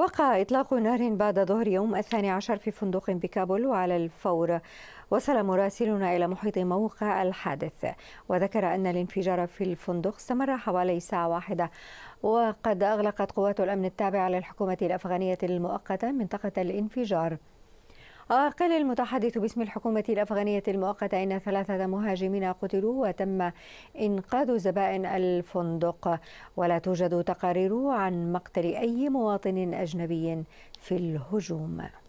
وقع إطلاق نار بعد ظهر يوم الثاني عشر في فندق بكابول وعلى الفور وصل مراسلنا إلى محيط موقع الحادث وذكر أن الانفجار في الفندق استمر حوالي ساعة واحدة وقد أغلقت قوات الأمن التابعة للحكومة الأفغانية المؤقتة منطقة الانفجار قال المتحدث باسم الحكومة الأفغانية المؤقتة أن ثلاثة مهاجمين قتلوا وتم إنقاذ زبائن الفندق ولا توجد تقارير عن مقتل أي مواطن أجنبي في الهجوم